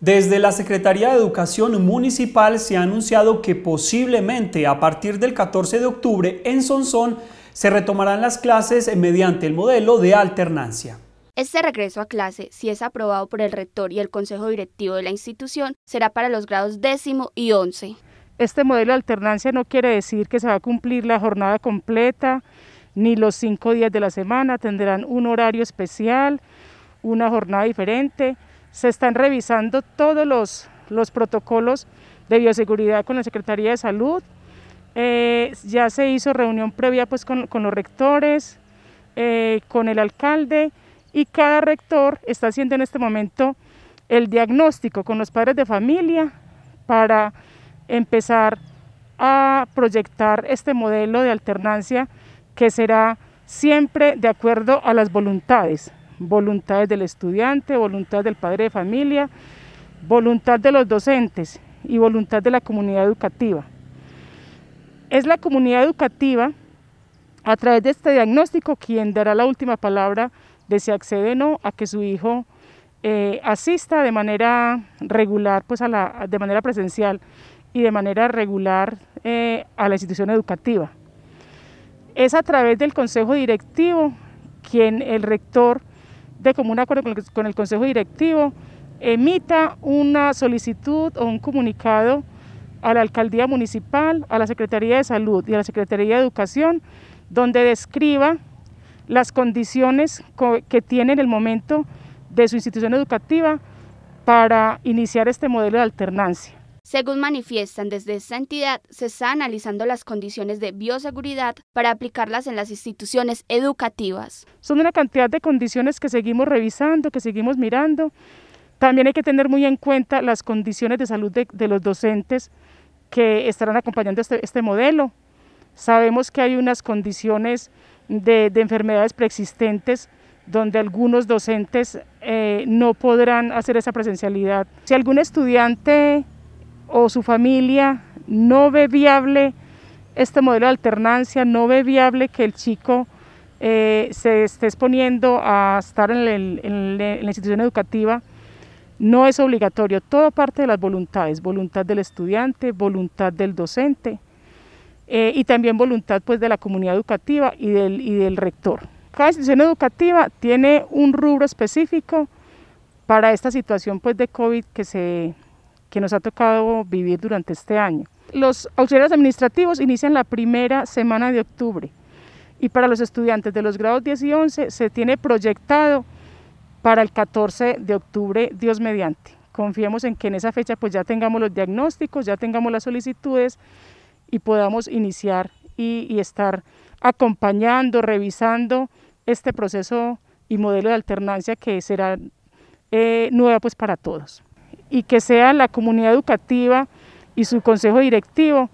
Desde la Secretaría de Educación Municipal se ha anunciado que posiblemente a partir del 14 de octubre en Sonsón se retomarán las clases mediante el modelo de alternancia. Este regreso a clase, si es aprobado por el rector y el consejo directivo de la institución, será para los grados décimo y once. Este modelo de alternancia no quiere decir que se va a cumplir la jornada completa ni los cinco días de la semana, tendrán un horario especial, una jornada diferente, se están revisando todos los, protocolos de bioseguridad con la Secretaría de Salud. Eh, ya se hizo reunión previa pues, con, los rectores, eh, con el alcalde y cada rector está haciendo en este momento el diagnóstico con los padres de familia para empezar a proyectar este modelo de alternancia que será siempre de acuerdo a las voluntades voluntades del estudiante, voluntad del padre de familia, voluntad de los docentes y voluntad de la comunidad educativa. Es la comunidad educativa, a través de este diagnóstico, quien dará la última palabra de si accede o no a que su hijo eh, asista de manera regular, pues a la, de manera presencial y de manera regular eh, a la institución educativa. Es a través del Consejo Directivo quien el rector de común acuerdo con el, Consejo Directivo, emita una solicitud o un comunicado a la Alcaldía Municipal, a la Secretaría de Salud y a la Secretaría de Educación, donde describa las condiciones que tiene en el momento de su institución educativa para iniciar este modelo de alternancia. Según manifiestan desde esta entidad, se está analizando las condiciones de bioseguridad para aplicarlas en las instituciones educativas. Son una cantidad de condiciones que seguimos revisando, que seguimos mirando. También hay que tener muy en cuenta las condiciones de salud de, los docentes que estarán acompañando este, este, modelo. Sabemos que hay unas condiciones de, enfermedades preexistentes donde algunos docentes eh, no podrán hacer esa presencialidad. Si algún estudiante o su familia no ve viable este modelo de alternancia, no ve viable que el chico eh, se esté exponiendo a estar en, la institución educativa, no es obligatorio. Todo parte de las voluntades, voluntad del estudiante, voluntad del docente eh, y también voluntad pues, de la comunidad educativa y del, y del rector. Cada institución educativa tiene un rubro específico para esta situación pues, de COVID que se que nos ha tocado vivir durante este año. Los auxiliares administrativos inician la primera semana de octubre y para los estudiantes de los grados 10 y 11 se tiene proyectado para el 14 de octubre, Dios mediante. Confiemos en que en esa fecha pues ya tengamos los diagnósticos, ya tengamos las solicitudes y podamos iniciar y, estar acompañando, revisando este proceso y modelo de alternancia que será eh, nueva pues para todos y que sea la comunidad educativa y su consejo directivo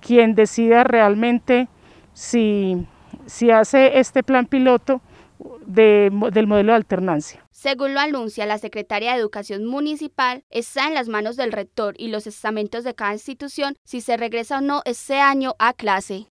quien decida realmente si, hace este plan piloto del modelo de alternancia. Según lo anuncia la Secretaría de Educación Municipal, está en las manos del rector y los estamentos de cada institución si se regresa o no ese año a clase.